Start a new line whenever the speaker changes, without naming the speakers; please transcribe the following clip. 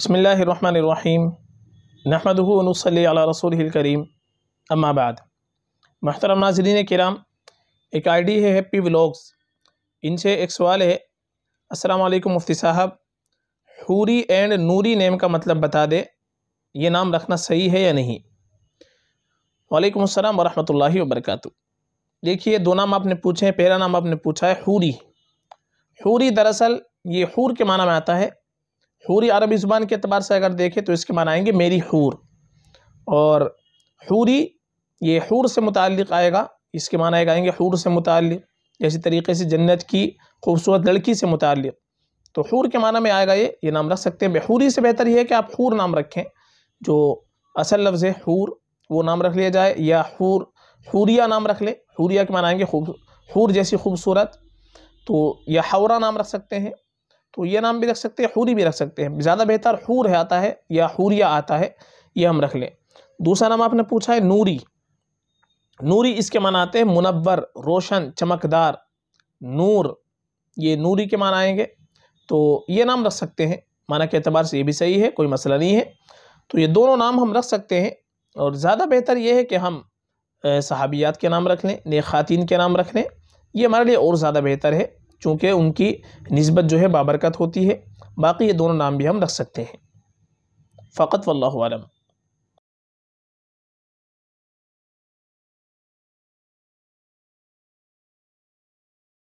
बसमीम नहमदनसली रसूल करीम अम्माबाद महतरम नाजरीन कराम एक आईडी है हैप्पी व्लॉग्स इनसे एक सवाल है अस्सलाम वालेकुम मुफ्ती साहब हूरी एंड नूरी नेम का मतलब बता दे ये नाम रखना सही है या नहीं वालेकुम अस्सलाम वरहमतुल्लाहि वबरकatuh देखिए दो नाम आपने पूछे हैं पहला नाम आपने पूछा है हूरी हूरी दरअसल ये हूर के माना में आता है हूरी अरबी ज़ुबान के अतबार से अगर देखें तो इसके माना आएंगे मेरी हूर और हूरी ये हूर से मुतक़ आएगा इसके माना आएंगे हूर से मुतक़ जैसी तरीके से जन्नत की खूबसूरत लड़की से मुतक़ तो हूर के माना में आएगा ये ये नाम रख सकते हैं बेहूरी से बेहतर ये है कि आप हूर नाम रखें जो असल लफ्ज़ है हूर वो नाम रख लिया जाए या हूर हूरिया नाम रख ले हूरिया के माना आएंगे खूब हूर जैसी खूबसूरत तो या हौरा नाम रख सकते हैं तो ये नाम भी रख सकते हैं हूरी भी रख सकते हैं ज़्यादा बेहतर हूर है आता है या हूरिया आता है ये हम रख लें दूसरा नाम आपने पूछा है नूरी नूरी इसके मान आते हैं मुनवर रोशन चमकदार नूर ये नूरी के मान आएंगे तो ये नाम रख सकते हैं माना के अतबार से ये भी सही है कोई मसला नहीं है तो ये दोनों नाम हम रख सकते हैं और ज़्यादा बेहतर ये है कि हम सहाबियात के नाम रख लें ने ख़ातिन के नाम रख लें ये हमारे लिए और ज़्यादा बेहतर है चूँकि उनकी नस्बत जो है बाबरकत होती है बाकी ये दोनों नाम भी हम रख सकते हैं फ़कत वल्लम